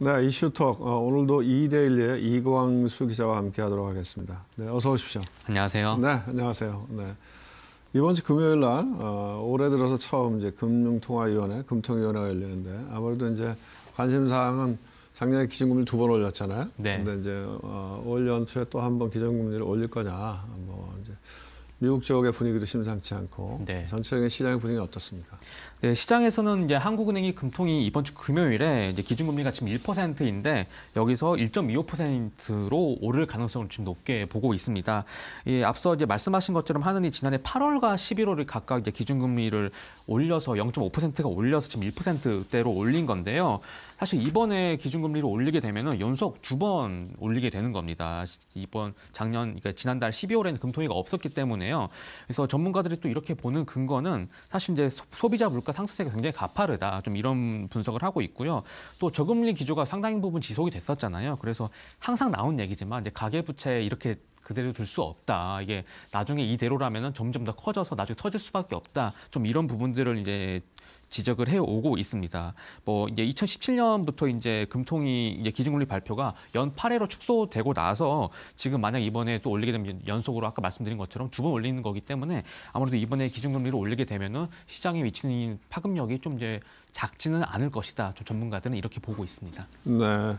네, 이슈톡 어, 오늘도 이데일리의 이광수 기자와 함께하도록 하겠습니다. 네, 어서 오십시오. 안녕하세요. 네, 안녕하세요. 네. 이번 주 금요일 날 어, 올해 들어서 처음 이제 금융통화위원회, 금통위원회가 열리는데 아무래도 이제 관심 사항은 작년에 기준금리를 두 번 올렸잖아요. 네. 근데 이제 어, 올 연초에 또 한 번 기준금리를 올릴 거냐, 뭐 이제 미국 지역의 분위기도 심상치 않고 네. 전체적인 시장의 분위기는 어떻습니까? 네, 시장에서는 이제 한국은행이 금통이 이번 주 금요일에 이제 기준금리가 지금 1%인데 여기서 1.25%로 오를 가능성을 지금 높게 보고 있습니다. 예, 앞서 이제 말씀하신 것처럼 하느니 지난해 8월과 11월을 각각 이제 기준금리를 올려서 0.5%가 올려서 지금 1%대로 올린 건데요. 사실 이번에 기준금리를 올리게 되면은 연속 두 번 올리게 되는 겁니다. 이번 작년 그러니까 지난달 12월에는 금통위가 없었기 때문에 거네요. 그래서 전문가들이 또 이렇게 보는 근거는 사실 이제 소비자 물가 상승세가 굉장히 가파르다. 좀 이런 분석을 하고 있고요. 또 저금리 기조가 상당 히 부분 지속이 됐었잖아요. 그래서 항상 나온 얘기지만 이제 가계 부채 이렇게 그대로 둘 수 없다. 이게 나중에 이대로라면 점점 더 커져서 나중에 터질 수밖에 없다. 좀 이런 부분들을 이제 지적을 해오고 있습니다. 뭐 이제 2017년부터 이제 금통이 이제 기준금리 발표가 연 8회로 축소되고 나서 지금 만약 이번에 또 올리게 되면 연속으로 아까 말씀드린 것처럼 두 번 올리는 거기 때문에 아무래도 이번에 기준금리를 올리게 되면은 시장에 미치는 파급력이 좀 이제 작지는 않을 것이다. 좀 전문가들은 이렇게 보고 있습니다. 네.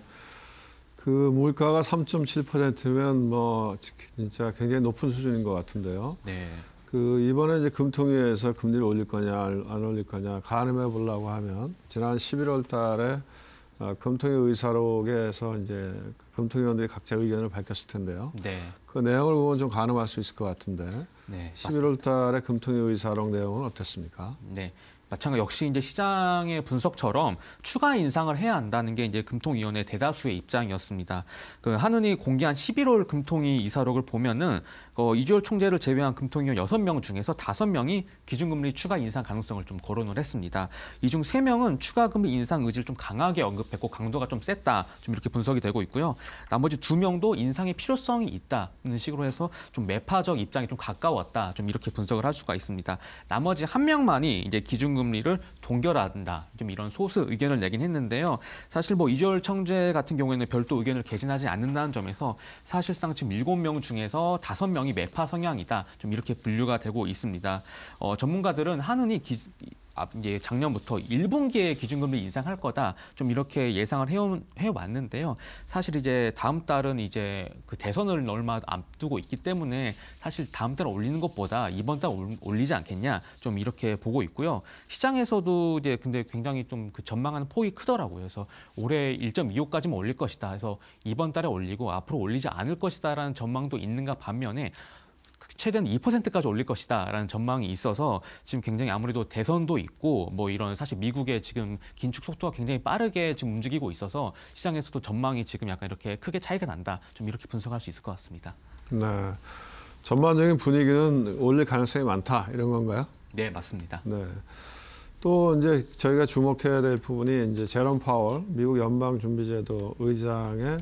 그 물가가 3.7%면 뭐 진짜 굉장히 높은 수준인 것 같은데요. 네. 그 이번에 이제 금통위에서 금리를 올릴 거냐 안 올릴 거냐 가늠해 보려고 하면 지난 11월 달에 어, 금통위 의사록에서 이제 금통위원들이 각자 의견을 밝혔을 텐데요. 네. 그 내용을 보면 좀 가늠할 수 있을 것 같은데. 네, 11월 달에 금통위 의사록 내용은 어땠습니까? 네. 마찬가지 역시 이제 시장의 분석처럼 추가 인상을 해야 한다는 게 이제 금통위원회 대다수의 입장이었습니다. 그 한은이 공개한 11월 금통위 이사록을 보면은 어, 이주열 총재를 제외한 금통위원 6명 중에서 5명이 기준금리 추가 인상 가능성을 좀 거론을 했습니다. 이 중 3명은 추가 금리 인상 의지를 좀 강하게 언급했고 강도가 좀 셌다. 좀 이렇게 분석이 되고 있고요. 나머지 2명도 인상의 필요성이 있다는 식으로 해서 좀 매파적 입장이 좀 가까웠다. 좀 이렇게 분석을 할 수가 있습니다. 나머지 1 명만이 이제 기준 기준금리를 동결한다. 좀 이런 소수 의견을 내긴 했는데요. 사실 뭐 이절 청재 같은 경우에는 별도 의견을 개진하지 않는다는 점에서 사실상 지금 일명 중에서 다 명이 매파 성향이다. 좀 이렇게 분류가 되고 있습니다. 어, 전문가들은 한은이 기, 아, 이제 작년부터 1분기에 기준금리 인상할 거다 좀 이렇게 예상을 해온, 해왔는데요. 사실 이제 다음 달은 이제 그 대선을 얼마 앞두고 있기 때문에 사실 다음 달 올리는 것보다 이번 달 올리지 않겠냐 좀 이렇게 보고 있고요. 시장에서도 이제 근데 굉장히 좀 그 전망하는 폭이 크더라고요. 그래서 올해 1.25까지만 올릴 것이다 해서 이번 달에 올리고 앞으로 올리지 않을 것이다라는 전망도 있는가 반면에 최대한 2%까지 올릴 것이다라는 전망이 있어서 지금 굉장히 아무래도 대선도 있고 뭐 이런 사실 미국의 지금 긴축 속도가 굉장히 빠르게 지금 움직이고 있어서 시장에서도 전망이 지금 약간 이렇게 크게 차이가 난다. 좀 이렇게 분석할 수 있을 것 같습니다. 네. 전반적인 분위기는 올릴 가능성이 많다 이런 건가요? 네, 맞습니다. 네. 또 이제 저희가 주목해야 될 부분이 이제 제롬 파월 미국 연방준비제도 의장의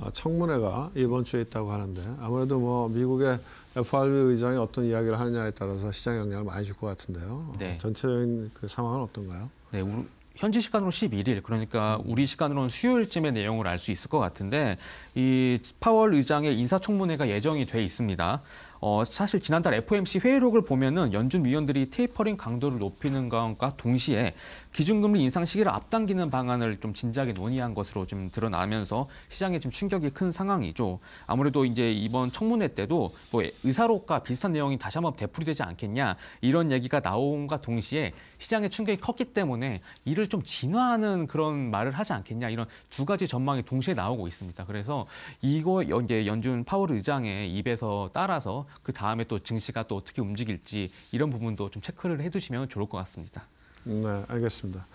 어, 청문회가 이번 주에 있다고 하는데 아무래도 뭐 미국의 FRB 의장이 어떤 이야기를 하느냐에 따라서 시장 영향을 많이 줄 것 같은데요. 어, 네. 전체적인 그 상황은 어떤가요? 네, 우리, 현지 시간으로 11일, 그러니까 우리 시간으로는 수요일쯤의 내용을 알 수 있을 것 같은데 이 파월 의장의 인사청문회가 예정이 돼 있습니다. 어, 사실 지난달 FOMC 회의록을 보면은 연준 위원들이 테이퍼링 강도를 높이는 것과 동시에 기준금리 인상 시기를 앞당기는 방안을 좀 진지하게 논의한 것으로 좀 드러나면서 시장에 좀 충격이 큰 상황이죠. 아무래도 이제 이번 청문회 때도 뭐 의사록과 비슷한 내용이 다시 한번 되풀이되지 않겠냐 이런 얘기가 나온과 동시에 시장의 충격이 컸기 때문에 이를 좀 진화하는 그런 말을 하지 않겠냐 이런 두 가지 전망이 동시에 나오고 있습니다. 그래서 이거 이제 연준 파월 의장의 입에서 따라서 그 다음에 또 증시가 또 어떻게 움직일지 이런 부분도 좀 체크를 해두시면 좋을 것 같습니다. 네, 알겠습니다.